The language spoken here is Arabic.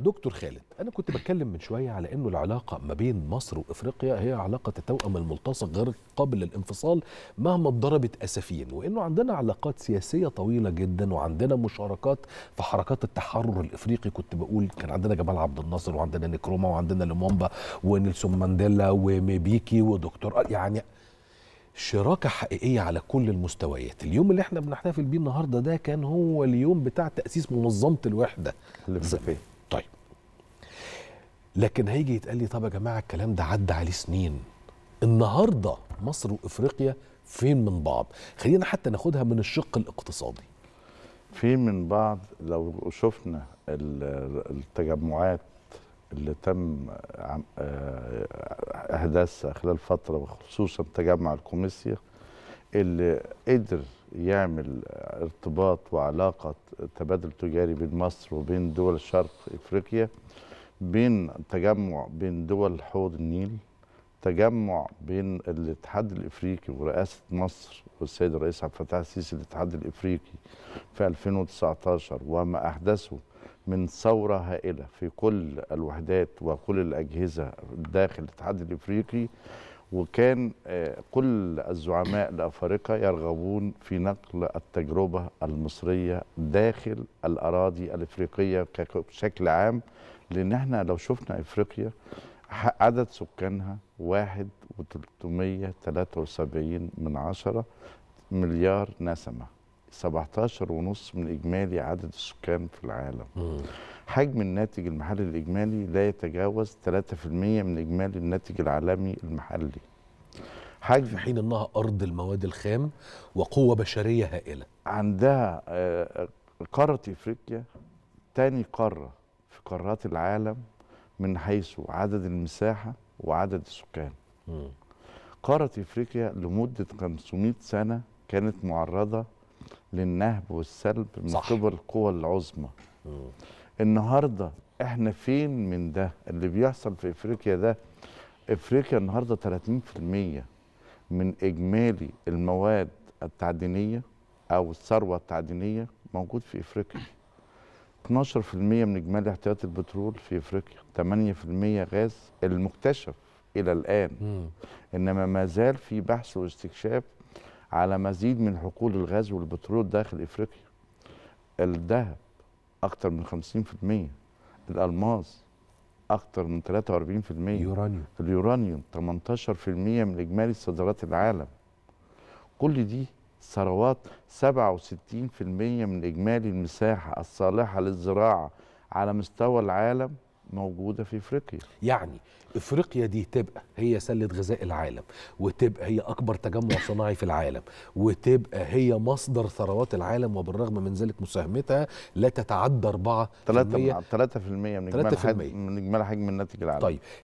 دكتور خالد انا كنت بتكلم من شويه على انه العلاقه ما بين مصر وافريقيا هي علاقه التوأم الملتصق غير قابل للانفصال مهما اتضربت اسفين وانه عندنا علاقات سياسيه طويله جدا وعندنا مشاركات في حركات التحرر الافريقي كنت بقول كان عندنا جمال عبد الناصر وعندنا نكروما وعندنا لومومبا ونيلسون مانديلا وميبيكي ودكتور يعني شراكة حقيقية على كل المستويات اليوم اللي احنا بنحتفل بيه النهاردة ده كان هو اليوم بتاع تأسيس منظمة الوحدة الإفريقية طيب لكن هيجي يتقال لي طب يا جماعه الكلام ده عدى عليه سنين النهارده مصر وافريقيا فين من بعض خلينا حتى ناخدها من الشق الاقتصادي فين من بعض لو شفنا التجمعات اللي تم احداثها آه، خلال فتره وخصوصا تجمع الكوميسيا اللي قدر يعمل ارتباط وعلاقة تبادل تجاري بين مصر وبين دول شرق إفريقيا بين تجمع بين دول حوض النيل تجمع بين الاتحاد الافريقي ورئاسه مصر والسيد الرئيس عبد الفتاح السيسي الاتحاد الافريقي في 2019 وما احدثه من ثوره هائله في كل الوحدات وكل الاجهزه داخل الاتحاد الافريقي وكان آه، كل الزعماء الافارقه يرغبون في نقل التجربه المصريه داخل الاراضي الافريقيه بشكل عام لان احنا لو شفنا افريقيا عدد سكانها 1 و وسبعين من عشرة مليار نسمه 17 ونص من إجمالي عدد السكان في العالم حجم الناتج المحلي الإجمالي لا يتجاوز 3% من إجمالي الناتج العالمي المحلي حجم في حين أنها أرض المواد الخام وقوة بشرية هائلة عندها آه، قارة إفريقيا تاني قارة في قارات العالم من حيث عدد المساحة وعدد السكان قارة إفريقيا لمدة 500 سنة كانت معرضة للنهب والسلب من قبل القوى العظمى النهارده احنا فين من ده اللي بيحصل في افريقيا ده افريقيا النهارده 30% من اجمالي المواد التعدينيه او الثروه التعدينيه موجود في افريقيا 12% من اجمالي احتياطي البترول في افريقيا 8% غاز المكتشف الى الان انما ما زال في بحث واستكشاف على مزيد من حقول الغاز والبترول داخل افريقيا الذهب اكتر من 50% الالماس اكتر من 43% اليورانيوم اليورانيوم 18% من اجمالي صادرات العالم كل دي ثروات 67% من اجمالي المساحه الصالحه للزراعه على مستوى العالم موجوده في افريقيا يعني افريقيا دي تبقى هي سله غذاء العالم وتبقى هي اكبر تجمع صناعي في العالم وتبقى هي مصدر ثروات العالم وبالرغم من ذلك مساهمتها لا تتعدى 4 3 من حجم من اجمالي حجم الناتج العالمي طيب